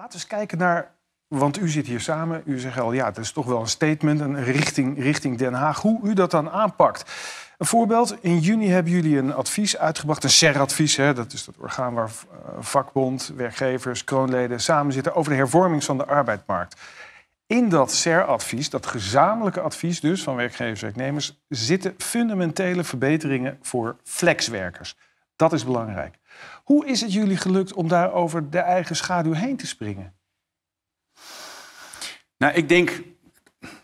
Laten we eens kijken naar, want u zit hier samen, u zegt al ja, het is toch wel een statement, een richting, richting Den Haag, hoe u dat dan aanpakt. Een voorbeeld, in juni hebben jullie een advies uitgebracht, een SER-advies, dat is het orgaan waar eh, vakbond, werkgevers, kroonleden samen zitten over de hervorming van de arbeidsmarkt. In dat SER-advies, dat gezamenlijke advies dus van werkgevers en werknemers, zitten fundamentele verbeteringen voor flexwerkers. Dat is belangrijk. Hoe is het jullie gelukt om daar over de eigen schaduw heen te springen? Nou, ik denk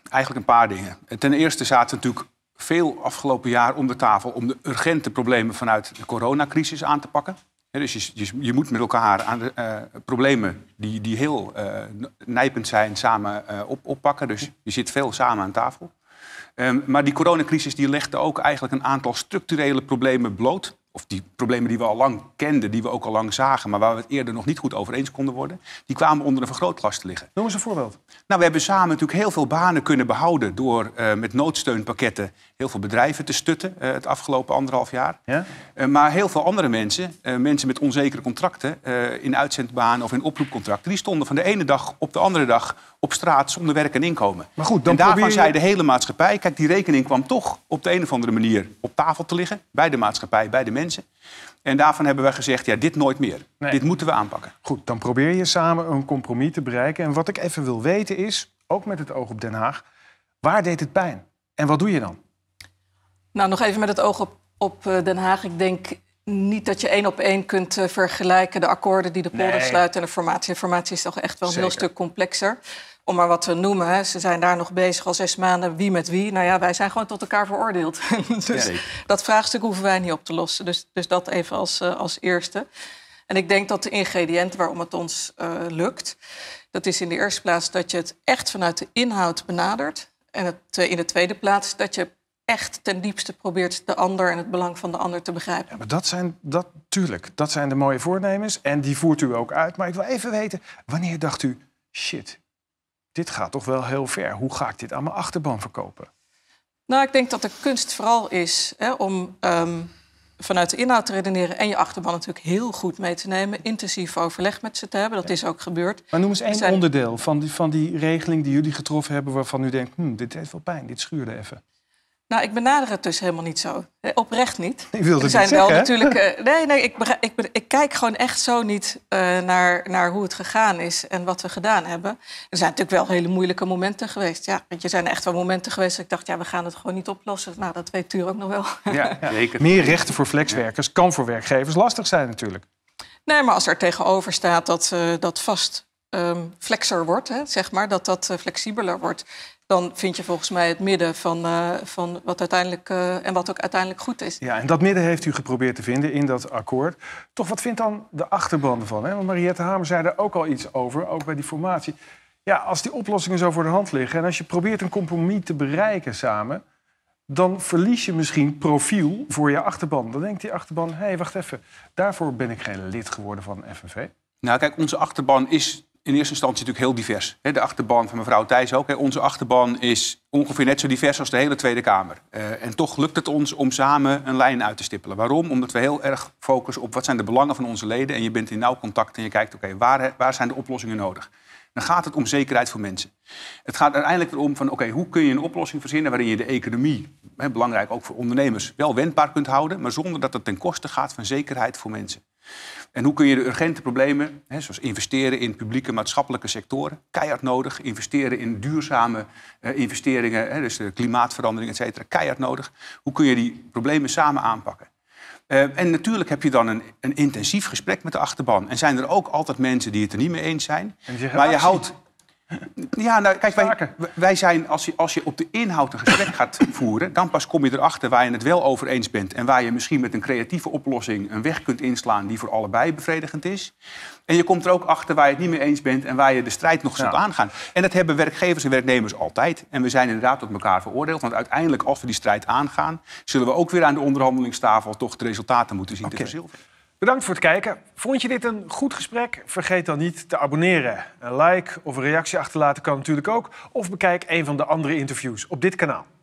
eigenlijk een paar dingen. Ten eerste zaten natuurlijk veel afgelopen jaar om de tafel om de urgente problemen vanuit de coronacrisis aan te pakken. dus je, je, moet met elkaar aan de, eh, problemen die, die heel uh, nijpend zijn samen eh, op, oppakken. Dus je zit veel samen aan tafel. Ehm, maar die coronacrisis die legde ook eigenlijk een aantal structurele problemen bloot of die problemen die we al lang kenden, die we ook al lang zagen, maar waar we het eerder nog niet goed over eens konden worden, die kwamen onder een vergrootglas te liggen. Noem eens een voorbeeld. Nou, we hebben samen natuurlijk heel veel banen kunnen behouden door eh, met noodsteunpakketten heel veel bedrijven te stutten eh, het afgelopen anderhalf jaar. Ja? Eh, maar heel veel andere mensen, mensen met onzekere contracten in uitzendbanen of in oproepcontracten, die stonden van de ene dag op de andere dag op straat zonder werk en inkomen. Maar goed, dan en daarvan zei de hele maatschappij, kijk, die rekening kwam toch op de een of andere manier op tafel te liggen bij de maatschappij, bij de mensen. En daarvan hebben we gezegd, ja, dit nooit meer. Dit moeten we aanpakken. Goed, dan probeer je samen een compromis te bereiken. En wat ik even wil weten is, ook met het oog op Den Haag... waar deed het pijn? En wat doe je dan? Nou, nog even met het oog op, op eh, Den Haag. Ik denk niet dat je één op één kunt eh, vergelijken... de akkoorden die de polder sluiten en de formatie. is toch echt wel een heel stuk complexer om maar wat te noemen. Ze zijn daar nog bezig al zes maanden, wie met wie. Nou ja, wij zijn gewoon tot elkaar veroordeeld. dus dat vraagstuk hoeven wij niet op te lossen. Dus, dus dat even als, eh, als eerste. En ik denk dat de ingrediënt waarom het ons eh, lukt... dat is in de eerste plaats dat je het echt vanuit de inhoud benadert. En het, in de tweede plaats dat je echt ten diepste probeert de ander en het belang van de ander te begrijpen. Ja, maar dat zijn, dat, tuurlijk, dat zijn de mooie voornemens en die voert u ook uit. Maar ik wil even weten, wanneer dacht u, shit, dit gaat toch wel heel ver. Hoe ga ik dit aan mijn achterban verkopen? Nou, ik denk dat de kunst vooral is hè, om ehm, vanuit de inhoud te redeneren en je achterban natuurlijk heel goed mee te nemen. Intensief overleg met ze te hebben, dat is ook gebeurd. Maar noem eens één onderdeel van die, van die regeling die jullie getroffen hebben waarvan u denkt: hmm, dit heeft wel pijn, dit schuurde even. Nou, ik benader het dus helemaal niet zo. Eh, oprecht niet. Ik wilde er zijn zeggen, natuurlijk. Eh, nee, nee, ik, ik, ik, kijk gewoon echt zo niet eh, naar, naar hoe het gegaan is en wat we gedaan hebben. Er zijn natuurlijk wel hele moeilijke momenten geweest. Ja, want je zijn echt wel momenten geweest. Dat ik dacht, ja, we gaan het gewoon niet oplossen. Nou, dat weet u ook nog wel. Ja, Zeker. Meer rechten voor flexwerkers kan voor werkgevers lastig zijn natuurlijk. Nee, maar als er tegenover staat dat, dat vast Ehm, flexer wordt, hè, zeg maar, dat dat eh, flexibeler wordt, dan vind je volgens mij het midden van, eh, van wat uiteindelijk eh, en wat ook uiteindelijk goed is. Ja, en dat midden heeft u geprobeerd te vinden in dat akkoord. Toch, wat vindt dan de achterban ervan? Hè? Want Mariette Hamer zei er ook al iets over, ook bij die formatie. Ja, als die oplossingen zo voor de hand liggen en als je probeert een compromis te bereiken samen, dan verlies je misschien profiel voor je achterban. Dan denkt die achterban, hé, hey, wacht even, daarvoor ben ik geen lid geworden van FNV. Nou, kijk, onze achterban is in eerste instantie natuurlijk heel divers. De achterban van mevrouw Thijs ook. Onze achterban is ongeveer net zo divers als de hele Tweede Kamer. Eh, en toch lukt het ons om samen een lijn uit te stippelen. Waarom? Omdat we heel erg focussen op wat zijn de belangen van onze leden. En je bent in nauw contact en je kijkt, oké, waar, waar zijn de oplossingen nodig? Dan gaat het om zekerheid voor mensen. Het gaat uiteindelijk erom van, oké, hoe kun je een oplossing verzinnen waarin je de economie, belangrijk ook voor ondernemers, wel wendbaar kunt houden, maar zonder dat het ten koste gaat van zekerheid voor mensen. En hoe kun je de urgente problemen, hè, zoals investeren in publieke maatschappelijke sectoren, keihard nodig, investeren in duurzame eh, investeringen, hè, dus de klimaatverandering, et cetera, keihard nodig, hoe kun je die problemen samen aanpakken? Eh, en natuurlijk heb je dan een, een, intensief gesprek met de achterban. En zijn er ook altijd mensen die het er niet mee eens zijn. maar je houdt Ja, nou, kijk, wij, wij, zijn, als je, als je op de inhoud een gesprek gaat voeren, dan pas kom je erachter waar je het wel over eens bent. En waar je misschien met een creatieve oplossing een weg kunt inslaan die voor allebei bevredigend is. En je komt er ook achter waar je het niet mee eens bent en waar je de strijd nog zult ja. aangaan. En dat hebben werkgevers en werknemers altijd. En we zijn inderdaad tot elkaar veroordeeld. Want uiteindelijk, als we die strijd aangaan, zullen we ook weer aan de onderhandelingstafel toch de resultaten moeten zien te verzilveren. Bedankt voor het kijken. Vond je dit een goed gesprek? Vergeet dan niet te abonneren. Een like of een reactie achterlaten kan natuurlijk ook. Of bekijk een van de andere interviews op dit kanaal.